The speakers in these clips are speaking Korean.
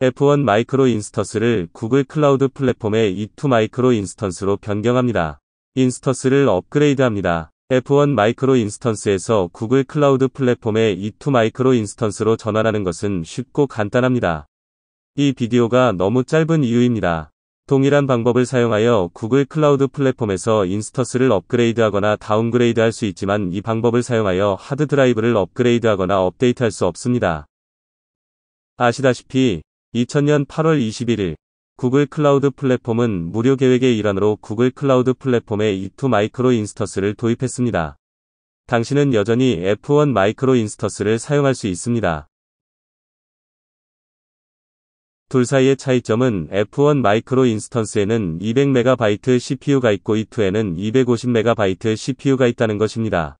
F1 마이크로 인스턴스를 구글 클라우드 플랫폼의 E2 마이크로 인스턴스로 변경합니다. 인스턴스를 업그레이드합니다. F1 마이크로 인스턴스에서 구글 클라우드 플랫폼의 E2 마이크로 인스턴스로 전환하는 것은 쉽고 간단합니다. 이 비디오가 너무 짧은 이유입니다. 동일한 방법을 사용하여 구글 클라우드 플랫폼에서 인스턴스를 업그레이드하거나 다운그레이드 할수 있지만 이 방법을 사용하여 하드드라이브를 업그레이드하거나 업데이트할 수 없습니다. 아시다시피 2000년 8월 21일 구글 클라우드 플랫폼은 무료 계획의 일환으로 구글 클라우드 플랫폼에 E2 마이크로 인스턴스를 도입했습니다. 당신은 여전히 F1 마이크로 인스턴스를 사용할 수 있습니다. 둘 사이의 차이점은 F1 마이크로 인스턴스에는 200MB CPU가 있고 E2에는 250MB CPU가 있다는 것입니다.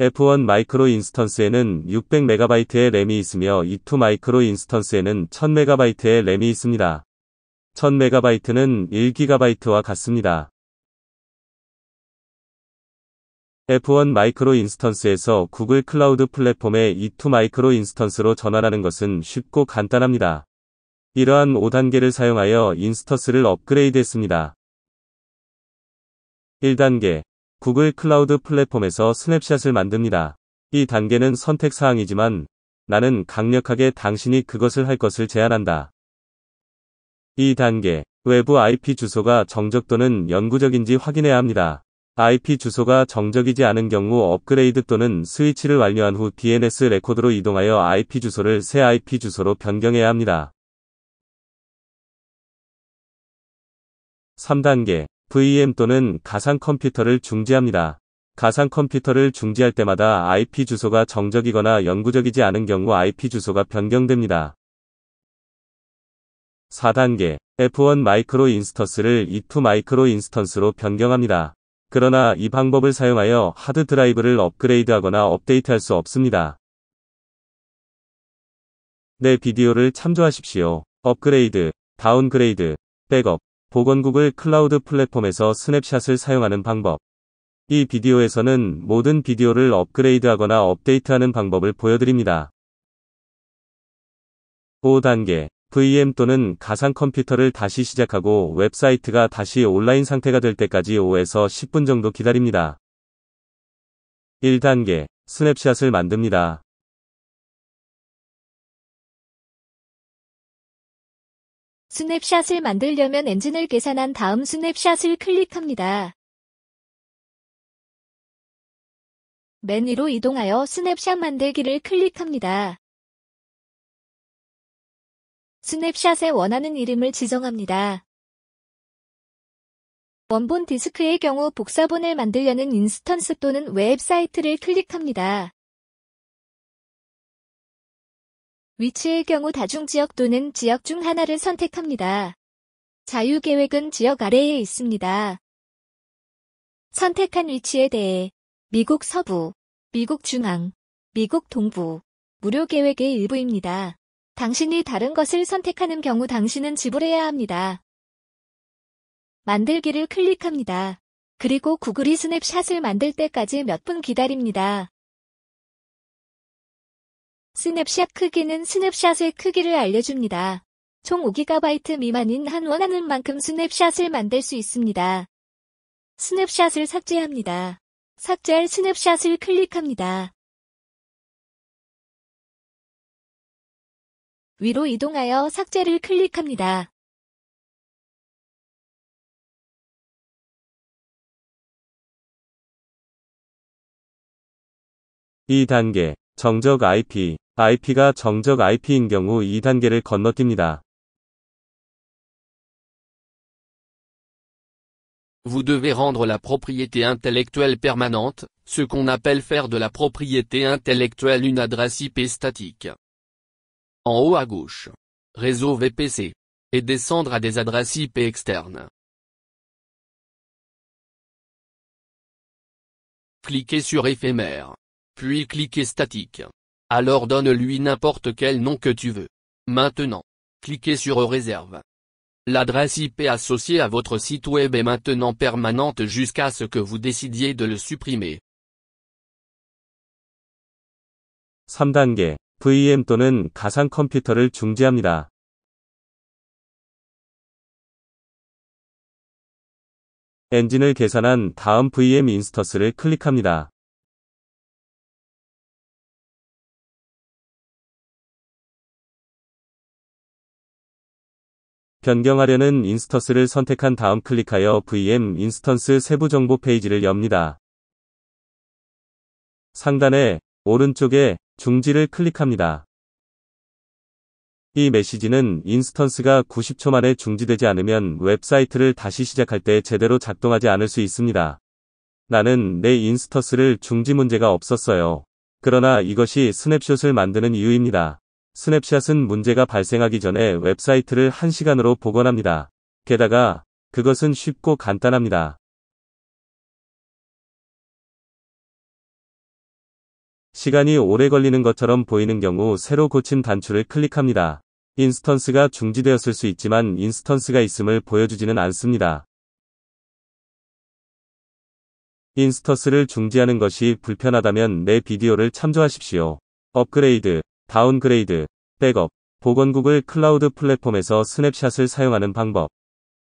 F1 마이크로 인스턴스에는 600MB의 램이 있으며 E2 마이크로 인스턴스에는 1000MB의 램이 있습니다. 1000MB는 1GB와 같습니다. F1 마이크로 인스턴스에서 구글 클라우드 플랫폼의 E2 마이크로 인스턴스로 전환하는 것은 쉽고 간단합니다. 이러한 5단계를 사용하여 인스턴스를 업그레이드했습니다. 1단계 구글 클라우드 플랫폼에서 스냅샷을 만듭니다. 이 단계는 선택 사항이지만 나는 강력하게 당신이 그것을 할 것을 제안한다. 이 단계 외부 IP 주소가 정적 또는 영구적인지 확인해야 합니다. IP 주소가 정적이지 않은 경우 업그레이드 또는 스위치를 완료한 후 DNS 레코드로 이동하여 IP 주소를 새 IP 주소로 변경해야 합니다. 3단계 VM 또는 가상 컴퓨터를 중지합니다. 가상 컴퓨터를 중지할 때마다 IP 주소가 정적이거나 영구적이지 않은 경우 IP 주소가 변경됩니다. 4단계 F1 마이크로 인스턴스를 E2 마이크로 인스턴스로 변경합니다. 그러나 이 방법을 사용하여 하드 드라이브를 업그레이드하거나 업데이트할 수 없습니다. 내 비디오를 참조하십시오. 업그레이드, 다운그레이드, 백업 보건국을 클라우드 플랫폼에서 스냅샷을 사용하는 방법. 이 비디오에서는 모든 비디오를 업그레이드하거나 업데이트하는 방법을 보여드립니다. 5단계. VM 또는 가상 컴퓨터를 다시 시작하고 웹사이트가 다시 온라인 상태가 될 때까지 5에서 10분 정도 기다립니다. 1단계. 스냅샷을 만듭니다. 스냅샷을 만들려면 엔진을 계산한 다음 스냅샷을 클릭합니다. 맨 위로 이동하여 스냅샷 만들기를 클릭합니다. 스냅샷에 원하는 이름을 지정합니다. 원본 디스크의 경우 복사본을 만들려는 인스턴스 또는 웹사이트를 클릭합니다. 위치의 경우 다중지역 또는 지역 중 하나를 선택합니다. 자유계획은 지역 아래에 있습니다. 선택한 위치에 대해 미국 서부, 미국 중앙, 미국 동부, 무료 계획의 일부입니다. 당신이 다른 것을 선택하는 경우 당신은 지불해야 합니다. 만들기를 클릭합니다. 그리고 구글이 스냅샷을 만들 때까지 몇 분 기다립니다. 스냅샷 크기는 스냅샷의 크기를 알려줍니다. 총 5GB 미만인 한 원하는 만큼 스냅샷을 만들 수 있습니다. 스냅샷을 삭제합니다. 삭제할 스냅샷을 클릭합니다. 위로 이동하여 삭제를 클릭합니다. 이단계 정적 IP Vous devez rendre la propriété intellectuelle permanente, ce qu'on appelle faire de la propriété intellectuelle une adresse IP statique. En haut à gauche. Réseau VPC. Et descendre à des adresses IP externes. Cliquez sur éphémère. Puis cliquez statique. Alors donne-lui n'importe quel nom que tu veux. Maintenant. Cliquez sur Réserve. L'adresse IP associée à votre site web est maintenant permanente jusqu'à ce que vous décidiez de le supprimer. 3단계. VM 또는 가상 컴퓨터를 중지합니다. 엔진을 계산한 다음 VM 인스턴스를 클릭합니다. 변경하려는 인스턴스를 선택한 다음 클릭하여 VM 인스턴스 세부 정보 페이지를 엽니다. 상단에 오른쪽에 중지를 클릭합니다. 이 메시지는 인스턴스가 90초 만에 중지되지 않으면 웹사이트를 다시 시작할 때 제대로 작동하지 않을 수 있습니다. 나는 내 인스턴스를 중지 문제가 없었어요. 그러나 이것이 스냅샷을 만드는 이유입니다. 스냅샷은 문제가 발생하기 전에 웹사이트를 1시간으로 복원합니다. 게다가 그것은 쉽고 간단합니다. 시간이 오래 걸리는 것처럼 보이는 경우 새로 고친 단추를 클릭합니다. 인스턴스가 중지되었을 수 있지만 인스턴스가 있음을 보여주지는 않습니다. 인스턴스를 중지하는 것이 불편하다면 내 비디오를 참조하십시오. 업그레이드 다운그레이드, 백업, 복원 구글 클라우드 플랫폼에서 스냅샷을 사용하는 방법.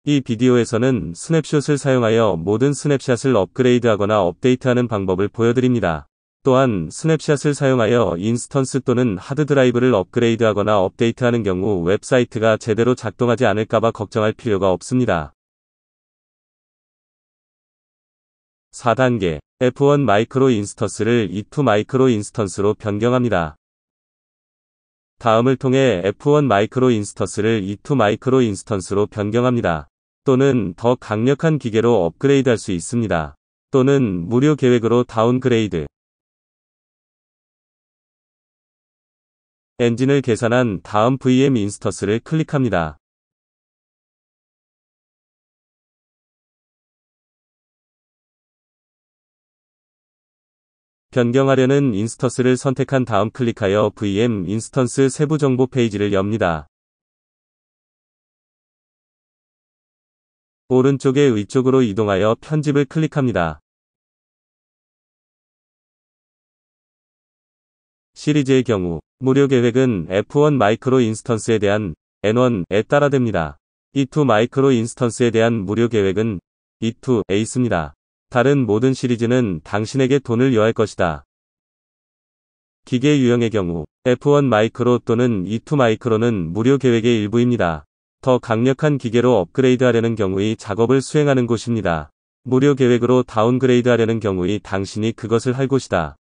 이 비디오에서는 스냅샷을 사용하여 모든 스냅샷을 업그레이드하거나 업데이트하는 방법을 보여드립니다. 또한 스냅샷을 사용하여 인스턴스 또는 하드드라이브를 업그레이드하거나 업데이트하는 경우 웹사이트가 제대로 작동하지 않을까봐 걱정할 필요가 없습니다. 4단계 F1 마이크로 인스턴스를 E2 마이크로 인스턴스로 변경합니다. 다음을 통해 F1 마이크로 인스턴스를 E2 마이크로 인스턴스로 변경합니다. 또는 더 강력한 기계로 업그레이드 할 수 있습니다. 또는 무료 계획으로 다운그레이드. 엔진을 계산한 다음 VM 인스턴스를 클릭합니다. 변경하려는 인스턴스를 선택한 다음 클릭하여 VM 인스턴스 세부 정보 페이지를 엽니다. 오른쪽에 위쪽으로 이동하여 편집을 클릭합니다. 시리즈의 경우 무료 계획은 F1 마이크로 인스턴스에 대한 N1에 따라 됩니다. E2 마이크로 인스턴스에 대한 무료 계획은 E2A입니다. 다른 모든 시리즈는 당신에게 돈을 여할 것이다. 기계 유형의 경우 F1 마이크로 또는 E2 마이크로는 무료 계획의 일부입니다. 더 강력한 기계로 업그레이드하려는 경우의 작업을 수행하는 곳입니다. 무료 계획으로 다운그레이드하려는 경우의 당신이 그것을 할 곳이다.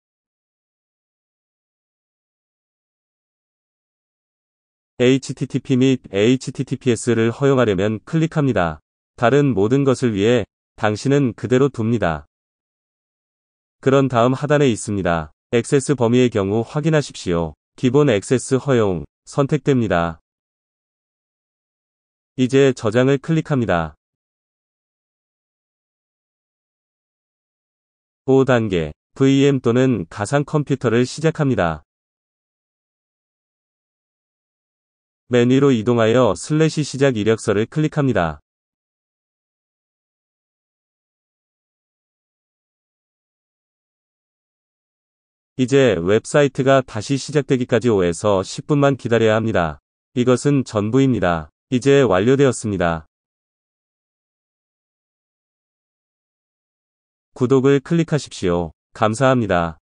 HTTP 및 HTTPS를 허용하려면 클릭합니다. 다른 모든 것을 위해 당신은 그대로 둡니다. 그런 다음 하단에 있습니다. 액세스 범위의 경우 확인하십시오. 기본 액세스 허용 선택됩니다. 이제 저장을 클릭합니다. 5단계 VM 또는 가상 컴퓨터를 시작합니다. 메뉴로 이동하여 슬래시 시작 이력서를 클릭합니다. 이제 웹사이트가 다시 시작되기까지 5에서 10분만 기다려야 합니다. 이것은 전부입니다. 이제 완료되었습니다. 구독을 클릭하십시오. 감사합니다.